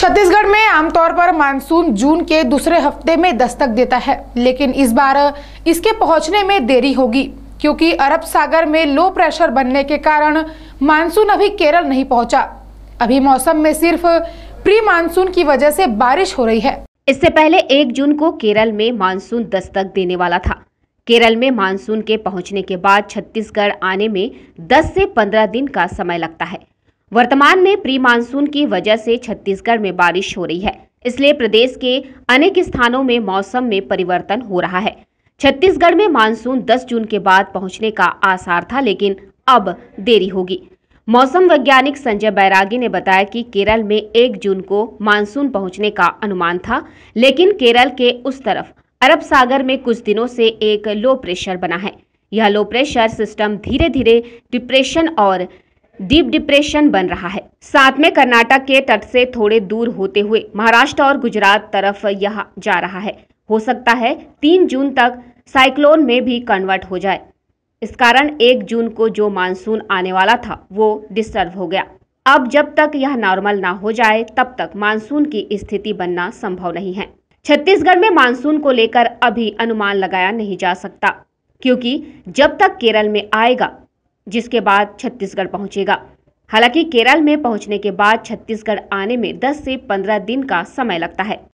छत्तीसगढ़ में आमतौर पर मानसून जून के दूसरे हफ्ते में दस्तक देता है लेकिन इस बार इसके पहुंचने में देरी होगी क्योंकि अरब सागर में लो प्रेशर बनने के कारण मानसून अभी केरल नहीं पहुंचा अभी मौसम में सिर्फ प्री मानसून की वजह से बारिश हो रही है इससे पहले एक जून को केरल में मानसून दस्तक देने वाला था केरल में मानसून के पहुंचने के बाद छत्तीसगढ़ आने में 10 से 15 दिन का समय लगता है वर्तमान में प्री मानसून की वजह से छत्तीसगढ़ में बारिश हो रही है इसलिए प्रदेश के अनेक स्थानों में मौसम में परिवर्तन हो रहा है छत्तीसगढ़ में मानसून 10 जून के बाद पहुंचने का आसार था लेकिन अब देरी होगी मौसम वैज्ञानिक संजय बैरागी ने बताया कि केरल में 1 जून को मानसून पहुंचने का अनुमान था लेकिन केरल के उस तरफ अरब सागर में कुछ दिनों से एक लो प्रेशर बना है यह लो प्रेशर सिस्टम धीरे धीरे डिप्रेशन और डीप डिप्रेशन बन रहा है साथ में कर्नाटक के तट से थोड़े दूर होते हुए महाराष्ट्र और गुजरात तरफ यह जा रहा है हो सकता है तीन जून तक साइक्लोन में भी कन्वर्ट हो जाए इस कारण एक जून को जो मानसून आने वाला था वो डिस्टर्ब हो गया अब जब तक यह नॉर्मल ना हो जाए तब तक मानसून की स्थिति बनना संभव नहीं है छत्तीसगढ़ में मानसून को लेकर अभी अनुमान लगाया नहीं जा सकता क्योंकि जब तक केरल में आएगा जिसके बाद छत्तीसगढ़ पहुंचेगा हालांकि केरल में पहुंचने के बाद छत्तीसगढ़ आने में 10 से 15 दिन का समय लगता है